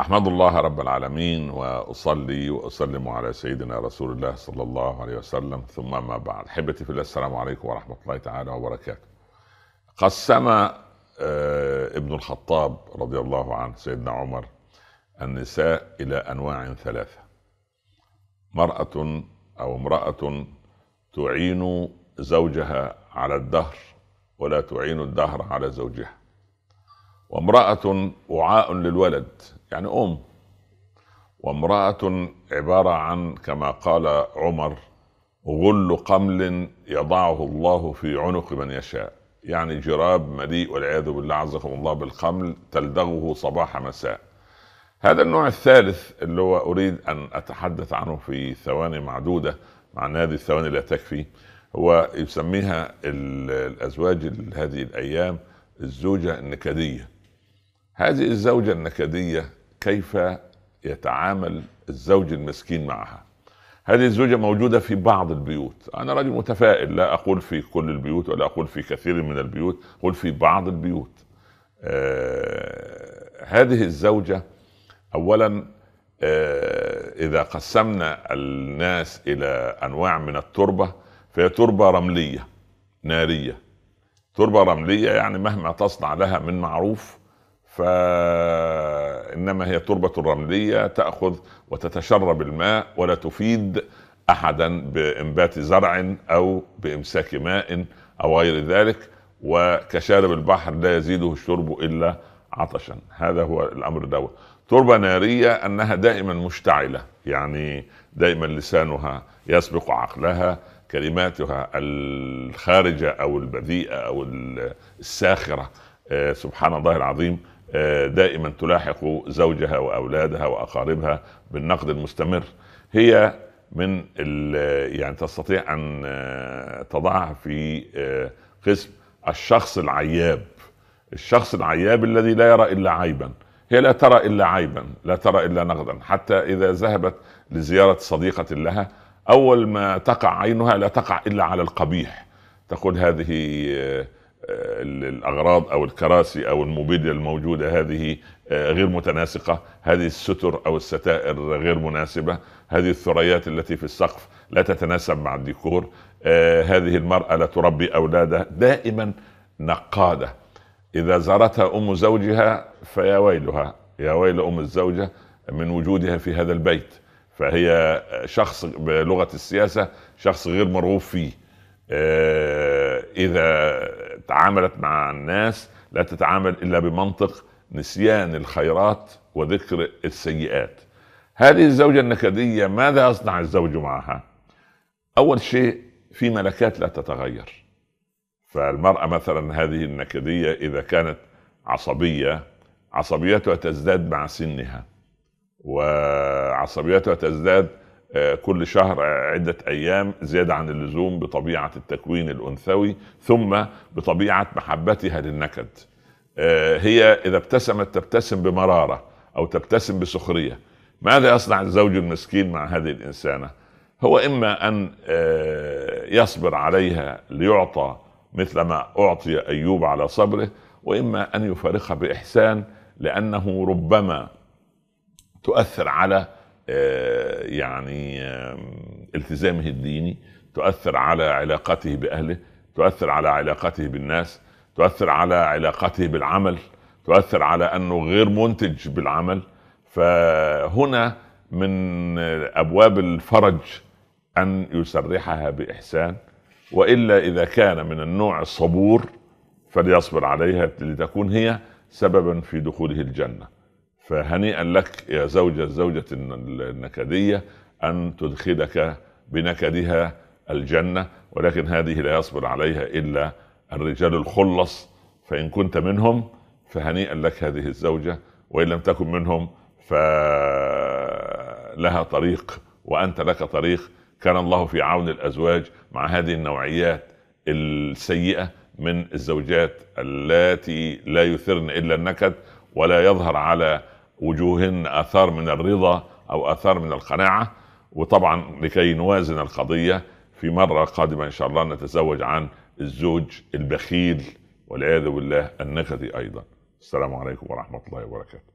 احمد الله رب العالمين واصلي واسلم على سيدنا رسول الله صلى الله عليه وسلم ثم ما بعد حبتي في الله السلام عليكم ورحمه الله تعالى وبركاته قسم آه، ابن الخطاب رضي الله عنه سيدنا عمر النساء الى انواع ثلاثه مراه او امراه تعين زوجها على الدهر ولا تعين الدهر على زوجها وامراه وعاء للولد يعني ام وامراه عباره عن كما قال عمر غل قمل يضعه الله في عنق من يشاء يعني جراب مليء والعياذ بالله عزكم الله بالقمل تلدغه صباح مساء هذا النوع الثالث اللي هو اريد ان اتحدث عنه في ثواني معدوده مع ان هذه الثواني لا تكفي هو يسميها الازواج هذه الايام الزوجه النكديه هذه الزوجه النكديه كيف يتعامل الزوج المسكين معها هذه الزوجة موجودة في بعض البيوت أنا رجل متفائل لا أقول في كل البيوت ولا أقول في كثير من البيوت أقول في بعض البيوت آه هذه الزوجة أولا آه إذا قسمنا الناس إلى أنواع من التربة فهي تربة رملية نارية تربة رملية يعني مهما تصنع لها من معروف ف انما هي تربه رمليه تاخذ وتتشرب الماء ولا تفيد احدا بانبات زرع او بامساك ماء او غير ذلك وكشارب البحر لا يزيده الشرب الا عطشا هذا هو الامر دوت تربه ناريه انها دائما مشتعله يعني دائما لسانها يسبق عقلها كلماتها الخارجه او البذيئه او الساخره آه، سبحان الله العظيم دائما تلاحق زوجها واولادها واقاربها بالنقد المستمر هي من يعني تستطيع ان آه، تضعها في آه، قسم الشخص العياب الشخص العياب الذي لا يرى الا عيبا هي لا ترى الا عيبا لا ترى الا نقدا حتى اذا ذهبت لزياره صديقه لها اول ما تقع عينها لا تقع الا على القبيح تقول هذه آه، الاغراض او الكراسي او الموبيليا الموجوده هذه آه، غير متناسقه، هذه الستر او الستائر غير مناسبه، هذه الثريات التي في السقف لا تتناسب مع الديكور، آه، هذه المراه لا تربي اولادها، دائما نقاده. اذا زارتها ام زوجها فيا ويلها، يا ويل ام الزوجه من وجودها في هذا البيت. فهي شخص بلغه السياسه شخص غير مرغوب فيه. آه، اذا تعاملت مع الناس لا تتعامل الا بمنطق نسيان الخيرات وذكر السيئات هذه الزوجه النكديه ماذا يصنع الزوج معها اول شيء في ملكات لا تتغير فالمراه مثلا هذه النكديه اذا كانت عصبيه عصبيتها تزداد مع سنها وعصبيتها تزداد كل شهر عدة أيام زيادة عن اللزوم بطبيعة التكوين الأنثوي ثم بطبيعة محبتها للنكد آه، هي إذا ابتسمت تبتسم بمرارة أو تبتسم بسخرية ماذا يصنع الزوج المسكين مع هذه الإنسانة هو إما أن آه، يصبر عليها ليعطى مثل ما أعطي أيوب على صبره وإما أن يفارقها بإحسان لأنه ربما تؤثر على آه، يعني التزامه الديني تؤثر على علاقته باهله تؤثر على علاقته بالناس تؤثر على علاقته بالعمل تؤثر على انه غير منتج بالعمل فهنا من ابواب الفرج ان يسرحها باحسان والا اذا كان من النوع الصبور فليصبر عليها لتكون هي سببا في دخوله الجنه فهنيئا لك يا زوجة الزوجة النكدية أن تدخلك بنكدها الجنة ولكن هذه لا يصبر عليها إلا الرجال الخلص فإن كنت منهم فهنيئا لك هذه الزوجة وإن لم تكن منهم فلها طريق وأنت لك طريق كان الله في عون الأزواج مع هذه النوعيات السيئة من الزوجات التي لا يثرن إلا النكد ولا يظهر على وجوههن اثار من الرضا او اثار من القناعه وطبعا لكي نوازن القضيه في مره قادمه ان شاء الله نتزوج عن الزوج البخيل والعياذ بالله النكدي ايضا السلام عليكم ورحمه الله وبركاته